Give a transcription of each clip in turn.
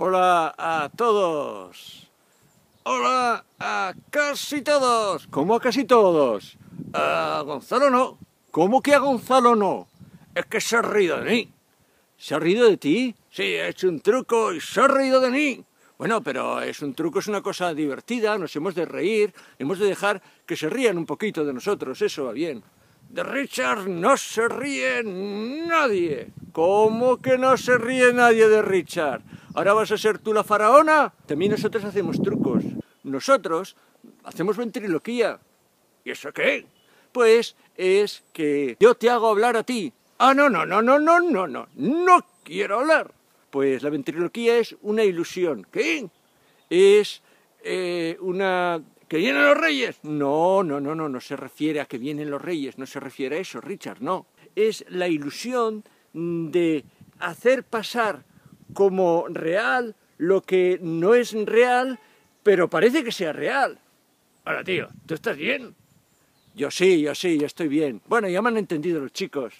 Hola a todos. Hola a casi todos. ¿Cómo a casi todos? A Gonzalo no. ¿Cómo que a Gonzalo no? Es que se ha reído de mí. ¿Se ha reído de ti? Sí, he hecho un truco y se ha reído de mí. Bueno, pero es un truco, es una cosa divertida, nos hemos de reír, hemos de dejar que se rían un poquito de nosotros, eso va bien. De Richard no se ríe nadie. ¿Cómo que no se ríe nadie de Richard? ¿Ahora vas a ser tú la faraona? También nosotros hacemos trucos. Nosotros hacemos ventriloquía. ¿Y eso qué? Pues es que yo te hago hablar a ti. Ah, no, no, no, no, no, no, no. No quiero hablar. Pues la ventriloquía es una ilusión. ¿Qué? Es eh, una... ¿Que vienen los reyes? No, no, no, no, no se refiere a que vienen los reyes, no se refiere a eso, Richard, no. Es la ilusión de hacer pasar como real lo que no es real, pero parece que sea real. Ahora, tío, ¿tú estás bien? Yo sí, yo sí, yo estoy bien. Bueno, ya me han entendido los chicos.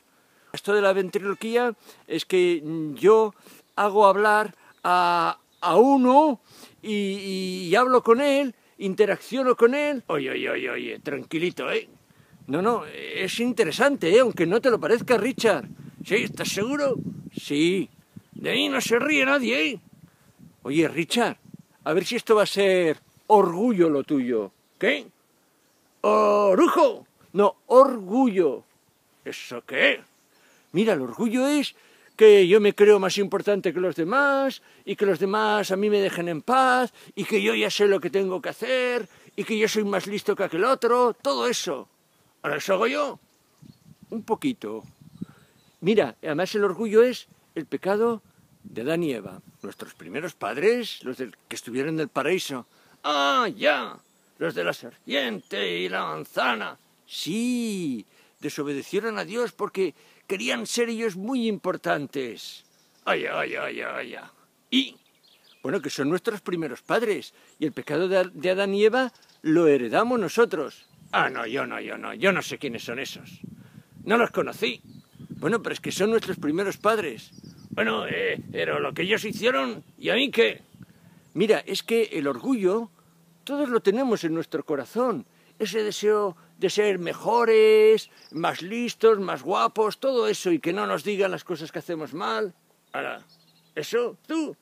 Esto de la ventriloquía es que yo hago hablar a, a uno y, hablo con él, interacciono con él. Oye, oye, oye, oye, tranquilito, ¿eh? No, no, es interesante, ¿eh? aunque no te lo parezca, Richard. ¿Sí? ¿Estás seguro? Sí. De ahí no se ríe nadie, ¿eh? Oye, Richard, a ver si esto va a ser orgullo lo tuyo. ¿Qué? ¡Orujo! No, orgullo. ¿Eso qué? Mira, el orgullo es que yo me creo más importante que los demás y que los demás a mí me dejen en paz y que yo ya sé lo que tengo que hacer y que yo soy más listo que aquel otro, todo eso. Ahora eso hago yo. Un poquito. Mira, además el orgullo es el pecado de Adán y Eva, nuestros primeros padres, los que estuvieron en el paraíso. ¡Ah, ya! Los de la serpiente y la manzana. Sí, desobedecieron a Dios porque querían ser ellos muy importantes. ¡Ay, ay, ay, ay! ay. Y, bueno, que son nuestros primeros padres, y el pecado de, de Adán y Eva lo heredamos nosotros. Ah, no, yo no, yo no, yo no sé quiénes son esos. No los conocí. Bueno, pero es que son nuestros primeros padres. Bueno, eh, pero lo que ellos hicieron, ¿y a mí qué? Mira, es que el orgullo, todos lo tenemos en nuestro corazón. Ese deseo de ser mejores, más listos, más guapos, todo eso, y que no nos digan las cosas que hacemos mal. Ahora, eso, tú,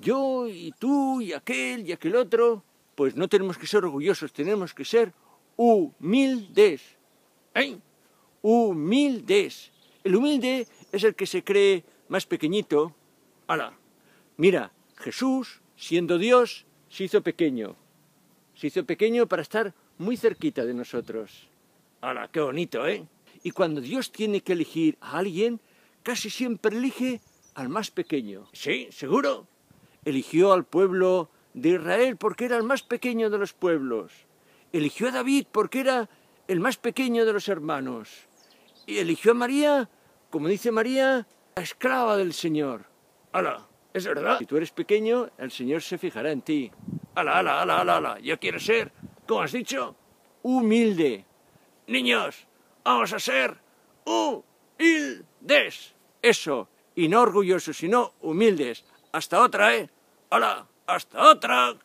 yo y tú y aquel y aquel otro, pues no tenemos que ser orgullosos, tenemos que ser humildes. ¿Eh? Humildes. El humilde es el que se cree más pequeñito, ala, mira, Jesús, siendo Dios, se hizo pequeño. Se hizo pequeño para estar muy cerquita de nosotros. Ala, qué bonito, ¿eh? Y cuando Dios tiene que elegir a alguien, casi siempre elige al más pequeño. Sí, seguro. Eligió al pueblo de Israel porque era el más pequeño de los pueblos. Eligió a David porque era el más pequeño de los hermanos. Y eligió a María, como dice María, esclava del Señor. ¡Hala! Es verdad. Si tú eres pequeño, el Señor se fijará en ti. ¡Hala, hala, hala, hala, Yo quiero ser, como has dicho, humilde. Niños, vamos a ser humildes. Eso, y no orgullosos, sino humildes. Hasta otra, ¿eh? hola ¡Hasta otra!